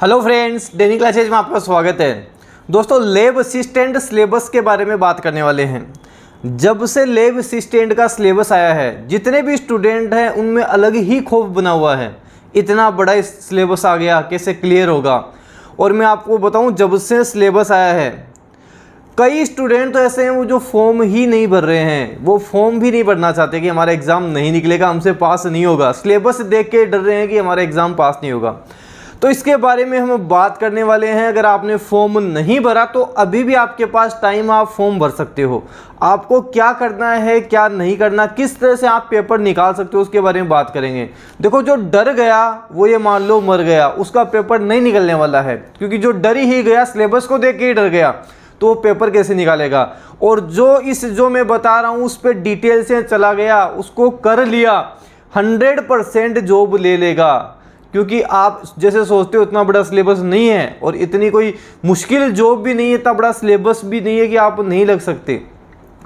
hello friends डेनी classes में आपका स्वागत है दोस्तों लेब असिस्टेंट सिलेबस के बारे में बात करने वाले हैं जब से लेब असिस्टेंट का सिलेबस आया है जितने भी स्टूडेंट हैं उनमें अलग ही खोफ बना हुआ है इतना बड़ा सिलेबस आ गया कैसे क्लियर होगा और मैं आपको बताऊं जब से सिलेबस आया है कई स्टूडेंट तो ऐसे हैं वो जो फॉर्म ही नहीं भर रहे हैं वो फॉर्म भी नहीं भरना चाहते कि हमारा एग्ज़ाम नहीं निकलेगा हमसे पास नहीं होगा सिलेबस देख के डर रहे हैं कि हमारा एग्ज़ाम पास नहीं होगा तो इसके बारे में हम बात करने वाले हैं अगर आपने फॉर्म नहीं भरा तो अभी भी आपके पास टाइम आप फॉर्म भर सकते हो आपको क्या करना है क्या नहीं करना किस तरह से आप पेपर निकाल सकते हो उसके बारे में बात करेंगे देखो जो डर गया वो ये मान लो मर गया उसका पेपर नहीं निकलने वाला है क्योंकि जो डर ही गया सिलेबस को देख के ही डर गया तो वो पेपर कैसे निकालेगा और जो इस जो मैं बता रहा हूँ उस पर डिटेल से चला गया उसको कर लिया हंड्रेड परसेंट जॉब ले लेगा क्योंकि आप जैसे सोचते हो इतना बड़ा सिलेबस नहीं है और इतनी कोई मुश्किल जॉब भी नहीं है इतना बड़ा सिलेबस भी नहीं है कि आप नहीं लग सकते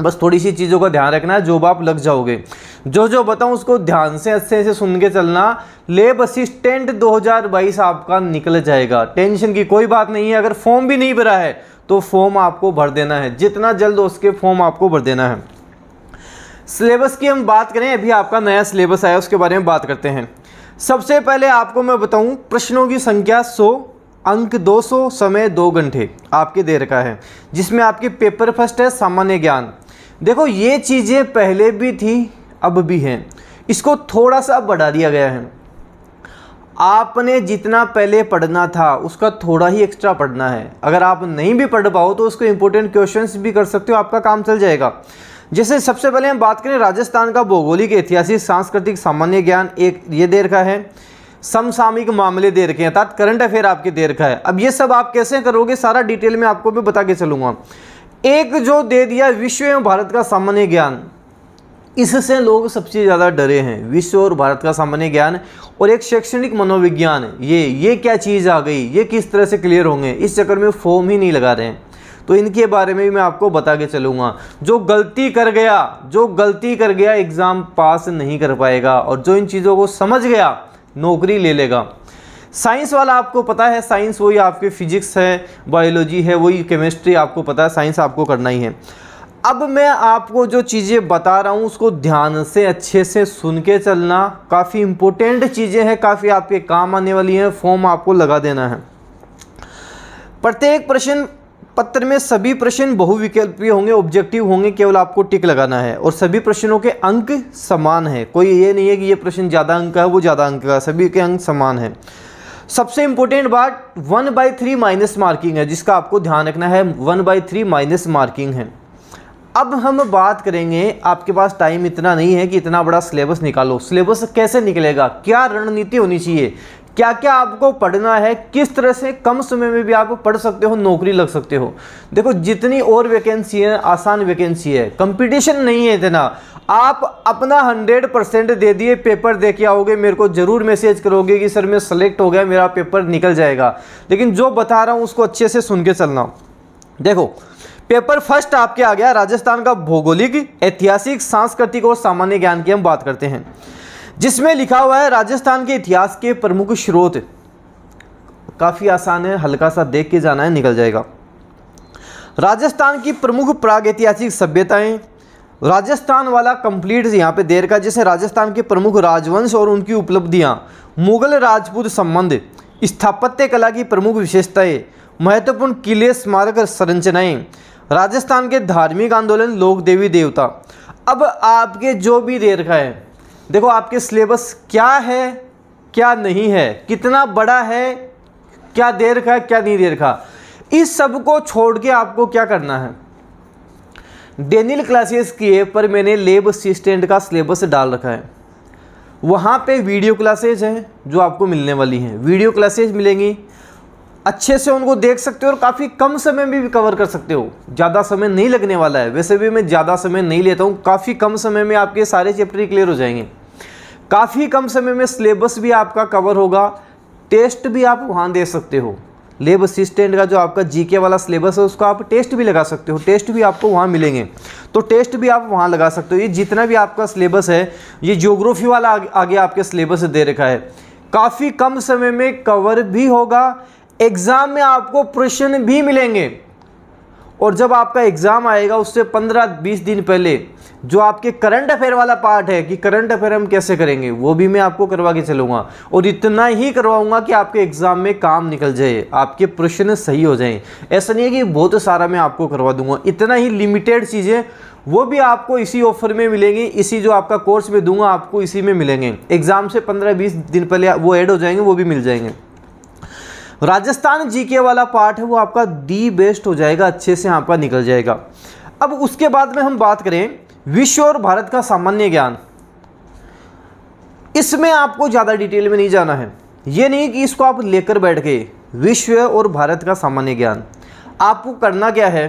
बस थोड़ी सी चीज़ों का ध्यान रखना है जॉब आप लग जाओगे जो जो बताऊं उसको ध्यान से अच्छे से सुन के चलना लेब असिस्टेंट 2022 आपका निकल जाएगा टेंशन की कोई बात नहीं है अगर फॉर्म भी नहीं भरा है तो फॉर्म आपको भर देना है जितना जल्द उसके फॉर्म आपको भर देना है सिलेबस की हम बात करें अभी आपका नया सिलेबस आया उसके बारे में बात करते हैं सबसे पहले आपको मैं बताऊं प्रश्नों की संख्या 100 अंक 200 समय दो घंटे आपके दे रखा है जिसमें आपके पेपर फर्स्ट है सामान्य ज्ञान देखो ये चीज़ें पहले भी थी अब भी हैं इसको थोड़ा सा बढ़ा दिया गया है आपने जितना पहले पढ़ना था उसका थोड़ा ही एक्स्ट्रा पढ़ना है अगर आप नहीं भी पढ़ पाओ तो उसको इम्पोर्टेंट क्वेश्चंस भी कर सकते हो आपका काम चल जाएगा जैसे सबसे पहले हम बात करें राजस्थान का भौगोलिक ऐतिहासिक सांस्कृतिक सामान्य ज्ञान एक ये दे रखा है समसामयिक मामले दे रखे हैं अर्थात करंट अफेयर आपके दे रखा है अब ये सब आप कैसे करोगे सारा डिटेल में आपको भी बता के चलूंगा एक जो दे दिया विश्व एवं भारत का सामान्य ज्ञान इससे लोग सबसे ज़्यादा डरे हैं विश्व और भारत का सामान्य ज्ञान और एक शैक्षणिक मनोविज्ञान ये ये क्या चीज़ आ गई ये किस तरह से क्लियर होंगे इस चक्कर में फॉर्म ही नहीं लगा रहे हैं तो इनके बारे में भी मैं आपको बता के चलूंगा जो गलती कर गया जो गलती कर गया एग्ज़ाम पास नहीं कर पाएगा और जो इन चीज़ों को समझ गया नौकरी ले लेगा साइंस वाला आपको पता है साइंस वही आपके फिजिक्स है बायोलॉजी है वही केमिस्ट्री आपको पता है साइंस आपको करना ही है अब मैं आपको जो चीज़ें बता रहा हूँ उसको ध्यान से अच्छे से सुन के चलना काफ़ी इम्पोर्टेंट चीज़ें हैं काफ़ी आपके काम आने वाली हैं फॉर्म आपको लगा देना है प्रत्येक प्रश्न पत्र में सभी प्रश्न बहुविकल्पीय होंगे ऑब्जेक्टिव होंगे केवल आपको टिक लगाना है और सभी प्रश्नों के अंक समान है कोई ये नहीं है कि ये प्रश्न ज़्यादा अंक का है वो ज़्यादा अंक का सभी के अंक समान है सबसे इंपॉर्टेंट बात one by three minus marking है जिसका आपको ध्यान रखना है one by three minus marking है अब हम बात करेंगे आपके पास टाइम इतना नहीं है कि इतना बड़ा सिलेबस निकालो सिलेबस कैसे निकलेगा क्या रणनीति होनी चाहिए क्या क्या आपको पढ़ना है किस तरह से कम समय में भी आप पढ़ सकते हो नौकरी लग सकते हो देखो जितनी और वैकेंसी है आसान वैकेंसी है कंपटीशन नहीं है इतना आप अपना हंड्रेड परसेंट दे दिए पेपर दे के आओगे मेरे को ज़रूर मैसेज करोगे कि सर मैं सेलेक्ट हो गया मेरा पेपर निकल जाएगा लेकिन जो बता रहा हूँ उसको अच्छे से सुन के चलना देखो पेपर फर्स्ट आपके आ गया राजस्थान का भौगोलिक ऐतिहासिक सांस्कृतिक और सामान्य ज्ञान की हम बात करते हैं जिसमें लिखा हुआ है राजस्थान के इतिहास के प्रमुख स्रोत काफ़ी आसान है हल्का सा देख के जाना है निकल जाएगा राजस्थान की प्रमुख प्रागैतिहासिक सभ्यताएं राजस्थान वाला कंप्लीट यहाँ पे देर का जैसे राजस्थान के प्रमुख राजवंश और उनकी उपलब्धियाँ मुगल राजपूत संबंध स्थापत्य कला की प्रमुख विशेषताएं महत्वपूर्ण किले स्मारक संरचनाएं राजस्थान के धार्मिक आंदोलन लोक देवी देवता अब आपके जो भी देर का है देखो आपके सिलेबस क्या है क्या नहीं है कितना बड़ा है क्या देर का है क्या नहीं देर का इस सब को छोड़ के आपको क्या करना है डेनियल क्लासेस किए पर मैंने लेब असिस्टेंट का सिलेबस डाल रखा है वहाँ पे वीडियो क्लासेज हैं जो आपको मिलने वाली हैं वीडियो क्लासेज मिलेंगी अच्छे से उनको देख सकते हो और काफ़ी कम समय में भी कवर कर सकते हो ज़्यादा समय नहीं लगने वाला है वैसे भी मैं ज़्यादा समय नहीं लेता हूँ काफ़ी कम समय में आपके सारे चैप्टर क्लियर हो जाएंगे काफ़ी कम समय में सिलेबस भी आपका कवर होगा टेस्ट भी आप वहाँ दे सकते हो लेब असिस्टेंट का जो आपका जीके वाला सिलेबस है उसका आप टेस्ट भी लगा सकते हो टेस्ट भी आपको वहाँ मिलेंगे तो टेस्ट भी आप वहाँ लगा सकते हो ये जितना भी आपका सिलेबस है ये ज्योग्राफी वाला आगे, आगे आपके सिलेबस दे रखा है काफ़ी कम समय में कवर भी होगा एग्ज़ाम में आपको प्रश्न भी मिलेंगे और जब आपका एग्ज़ाम आएगा उससे पंद्रह बीस दिन पहले जो आपके करंट अफेयर वाला पार्ट है कि करंट अफेयर हम कैसे करेंगे वो भी मैं आपको करवा के चलूँगा और इतना ही करवाऊँगा कि आपके एग्ज़ाम में काम निकल जाए आपके प्रश्न सही हो जाएँ ऐसा नहीं है कि बहुत सारा मैं आपको करवा दूँगा इतना ही लिमिटेड चीज़ें वो भी आपको इसी ऑफर में मिलेंगी इसी जो आपका कोर्स में दूंगा आपको इसी में मिलेंगे एग्ज़ाम से पंद्रह बीस दिन पहले वो ऐड हो जाएंगे वो भी मिल जाएंगे राजस्थान जीके वाला पार्ट है वो आपका दी बेस्ट हो जाएगा अच्छे से यहाँ पर निकल जाएगा अब उसके बाद में हम बात करें विश्व और भारत का सामान्य ज्ञान इसमें आपको ज़्यादा डिटेल में नहीं जाना है ये नहीं कि इसको आप लेकर बैठ गए विश्व और भारत का सामान्य ज्ञान आपको करना क्या है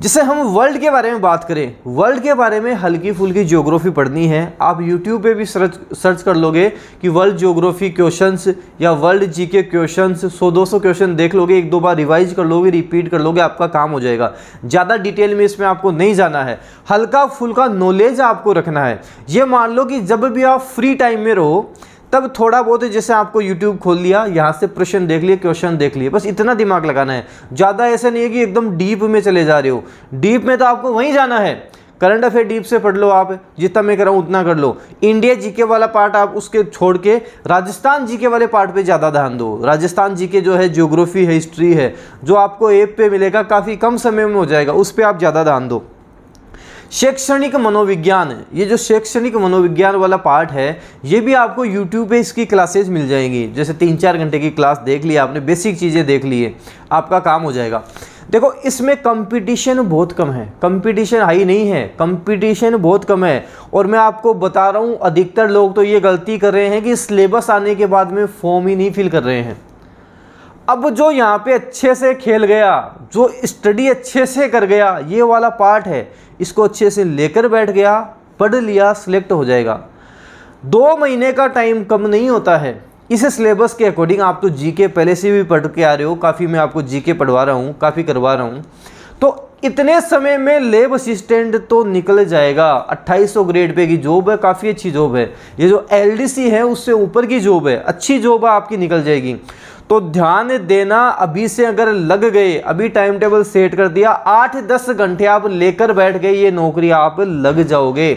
जिसे हम वर्ल्ड के बारे में बात करें वर्ल्ड के बारे में हल्की फुल्की ज्योग्राफी पढ़नी है आप यूट्यूब पे भी सर्च सर्च कर लोगे कि वर्ल्ड ज्योग्राफी क्वेश्चंस या वर्ल्ड जी के क्वेश्चंस सौ दो सौ क्वेश्चन देख लोगे एक दो बार रिवाइज कर लोगे रिपीट कर लोगे आपका काम हो जाएगा ज़्यादा डिटेल में इसमें आपको नहीं जाना है हल्का फुल्का नॉलेज आपको रखना है ये मान लो कि जब भी आप फ्री टाइम में रहो तब थोड़ा बहुत जैसे आपको यूट्यूब खोल लिया यहाँ से प्रश्न देख लिए क्वेश्चन देख लिए बस इतना दिमाग लगाना है ज़्यादा ऐसा नहीं है कि एकदम डीप में चले जा रहे हो डीप में तो आपको वहीं जाना है करंट अफेयर डीप से पढ़ लो आप जितना मैं कर रहा हूँ उतना कर लो इंडिया जीके वाला पार्ट आप उसके छोड़ के राजस्थान जीके वाले पार्ट पे ज़्यादा ध्यान दो राजस्थान जीके जो है ज्योग्राफी है हिस्ट्री है जो आपको ऐप पे मिलेगा काफ़ी कम समय में हो जाएगा उस पर आप ज़्यादा ध्यान दो शैक्षणिक मनोविज्ञान ये जो शैक्षणिक मनोविज्ञान वाला पार्ट है ये भी आपको यूट्यूब पे इसकी क्लासेज मिल जाएंगी जैसे तीन चार घंटे की क्लास देख ली आपने बेसिक चीज़ें देख ली है आपका काम हो जाएगा देखो इसमें कंपटीशन बहुत कम है कंपटीशन हाई नहीं है कंपटीशन बहुत कम है और मैं आपको बता रहा हूँ अधिकतर लोग तो ये गलती कर रहे हैं कि सिलेबस आने के बाद में फॉर्म ही नहीं फिल कर रहे हैं अब जो यहाँ पे अच्छे से खेल गया जो स्टडी अच्छे से कर गया ये वाला पार्ट है इसको अच्छे से लेकर बैठ गया पढ़ लिया सिलेक्ट हो जाएगा दो महीने का टाइम कम नहीं होता है इस सिलेबस के अकॉर्डिंग आप तो जीके पहले से भी पढ़ के आ रहे हो काफ़ी मैं आपको जीके पढ़वा रहा हूँ काफ़ी करवा रहा हूँ तो इतने समय में लेब असिस्टेंट तो निकल जाएगा 2800 ग्रेड पे की जॉब है काफ़ी अच्छी जॉब है ये जो एलडीसी है उससे ऊपर की जॉब है अच्छी जॉब आपकी निकल जाएगी तो ध्यान देना अभी से अगर लग गए अभी टाइम टेबल सेट कर दिया आठ दस घंटे आप लेकर बैठ गए ये नौकरी आप लग जाओगे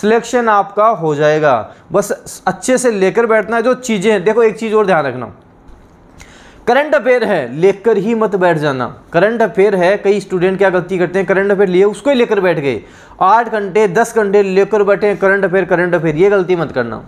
सिलेक्शन आपका हो जाएगा बस अच्छे से लेकर बैठना है जो चीज़ें हैं देखो एक चीज़ और ध्यान रखना करंट अफेयर है लेकर ही मत बैठ जाना करंट अफेयर है कई स्टूडेंट क्या गलती करते हैं करंट अफेयर लिए उसको ही लेकर बैठ गए आठ घंटे दस घंटे लेकर बैठे करंट अफेयर करंट अफेयर ये गलती मत करना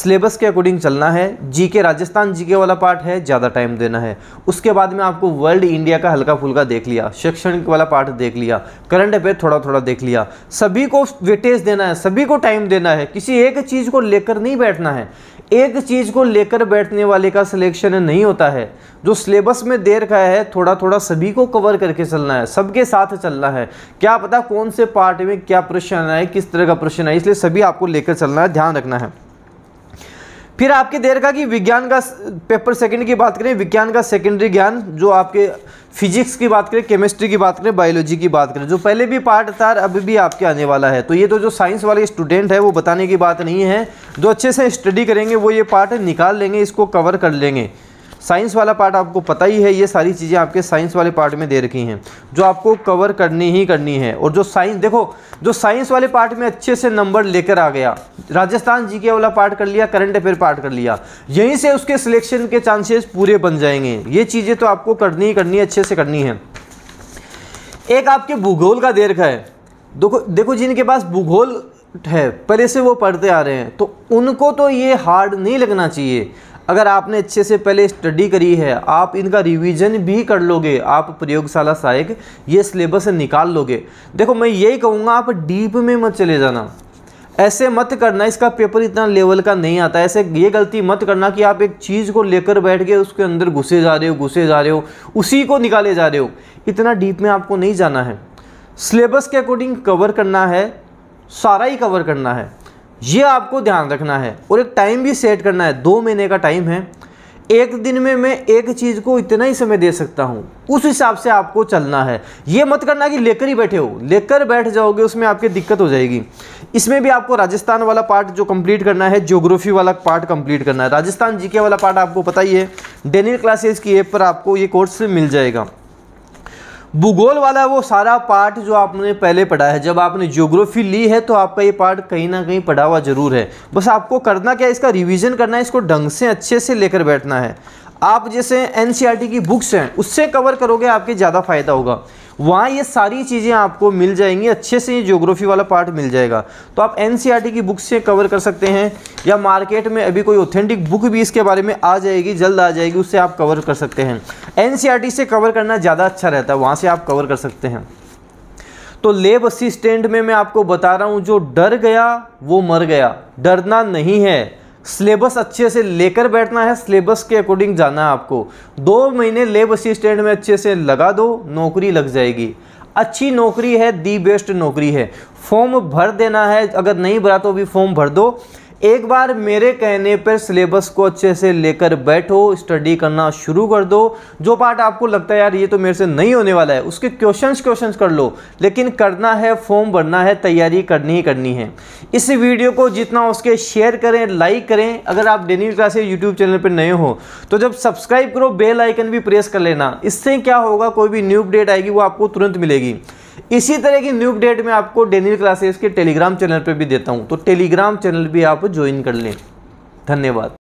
सिलेबस के अकॉर्डिंग चलना है जीके राजस्थान जीके वाला पार्ट है ज़्यादा टाइम देना है उसके बाद में आपको वर्ल्ड इंडिया का हल्का फुल्का देख लिया शैक्षणिक वाला पार्ट देख लिया करंट अफेयर थोड़ा थोड़ा देख लिया सभी को वेटेज देना है सभी को टाइम देना है किसी एक चीज़ को लेकर नहीं बैठना है एक चीज़ को लेकर बैठने वाले का सिलेक्शन नहीं होता है जो सिलेबस में दे रखा है थोड़ा थोड़ा सभी को कवर करके चलना है सबके साथ चलना है क्या पता कौन से पार्ट में क्या प्रश्न आए किस तरह का प्रश्न आए इसलिए सभी आपको लेकर चलना है ध्यान रखना है फिर आपके देर का कि विज्ञान का पेपर सेकंड की बात करें विज्ञान का सेकेंडरी ज्ञान जो आपके फिजिक्स की बात करें केमिस्ट्री की बात करें बायोलॉजी की बात करें जो पहले भी पार्ट था अभी भी आपके आने वाला है तो ये तो जो साइंस वाले स्टूडेंट है वो बताने की बात नहीं है जो अच्छे से स्टडी करेंगे वो ये पार्ट निकाल लेंगे इसको कवर कर लेंगे साइंस वाला पार्ट आपको पता ही है ये सारी चीज़ें आपके साइंस वाले पार्ट में दे रखी हैं जो आपको कवर करनी ही करनी है और जो साइंस देखो जो साइंस वाले पार्ट में अच्छे से नंबर लेकर आ गया राजस्थान जी के वाला पार्ट कर लिया करंट अफेयर पार्ट कर लिया यहीं से उसके सिलेक्शन के चांसेस पूरे बन जाएंगे ये चीज़ें तो आपको करनी ही करनी है अच्छे से करनी है एक आपके भूगोल का दे है देखो देखो जिनके पास भूगोल है पहले से वो पढ़ते आ रहे हैं तो उनको तो ये हार्ड नहीं लगना चाहिए अगर आपने अच्छे से पहले स्टडी करी है आप इनका रिवीजन भी कर लोगे आप प्रयोगशाला सहायक ये सिलेबस निकाल लोगे देखो मैं यही कहूँगा आप डीप में मत चले जाना ऐसे मत करना इसका पेपर इतना लेवल का नहीं आता ऐसे ये गलती मत करना कि आप एक चीज़ को लेकर बैठ के उसके अंदर घुसे जा रहे हो घुसे जा रहे हो उसी को निकाले जा रहे हो इतना डीप में आपको नहीं जाना है सिलेबस के अकॉर्डिंग कवर करना है सारा ही कवर करना है ये आपको ध्यान रखना है और एक टाइम भी सेट करना है दो महीने का टाइम है एक दिन में मैं एक चीज़ को इतना ही समय दे सकता हूँ उस हिसाब से आपको चलना है ये मत करना कि लेकर ही बैठे हो लेकर बैठ जाओगे उसमें आपकी दिक्कत हो जाएगी इसमें भी आपको राजस्थान वाला पार्ट जो कंप्लीट करना है ज्योग्राफी वाला पार्ट कंप्लीट करना है राजस्थान जीके वाला पार्ट आपको पता ही है डेनियल क्लासेज की एप पर आपको ये कोर्स मिल जाएगा भूगोल वाला वो सारा पार्ट जो आपने पहले पढ़ा है जब आपने ज्योग्राफी ली है तो आपका ये पार्ट कहीं ना कहीं पढ़ा हुआ ज़रूर है बस आपको करना क्या है इसका रिवीजन करना है इसको ढंग से अच्छे से लेकर बैठना है आप जैसे एन e की बुक्स हैं उससे कवर करोगे आपके ज़्यादा फ़ायदा होगा वहाँ ये सारी चीज़ें आपको मिल जाएंगी अच्छे से ये जोग्राफी वाला पार्ट मिल जाएगा तो आप एन e की बुक से कवर कर सकते हैं या मार्केट में अभी कोई ऑथेंटिक बुक भी इसके बारे में आ जाएगी जल्द आ जाएगी उससे आप कवर कर सकते हैं एन e से कवर करना ज़्यादा अच्छा रहता है वहाँ से आप कवर कर सकते हैं तो लेब असिस्टेंट में मैं आपको बता रहा हूँ जो डर गया वो मर गया डरना नहीं है सिलेबस अच्छे से लेकर बैठना है सिलेबस के अकॉर्डिंग जाना है आपको दो महीने लेब असिस्टेंट में अच्छे से लगा दो नौकरी लग जाएगी अच्छी नौकरी है दी बेस्ट नौकरी है फॉर्म भर देना है अगर नहीं भरा तो भी फॉर्म भर दो एक बार मेरे कहने पर सिलेबस को अच्छे से लेकर बैठो स्टडी करना शुरू कर दो जो पार्ट आपको लगता है यार ये तो मेरे से नहीं होने वाला है उसके क्वेश्चंस क्वेश्चंस कर लो लेकिन करना है फॉर्म भरना है तैयारी करनी ही करनी है इस वीडियो को जितना उसके शेयर करें लाइक करें अगर आप डेली क्लासेज यूट्यूब चैनल पर नए हो तो जब सब्सक्राइब करो बेल आइकन भी प्रेस कर लेना इससे क्या होगा कोई भी न्यू अपडेट आएगी वो आपको तुरंत मिलेगी इसी तरह की न्यू अपडेट में आपको डेनियल क्लासेस के टेलीग्राम चैनल पर भी देता हूँ तो टेलीग्राम चैनल भी आप ज्वाइन कर लें धन्यवाद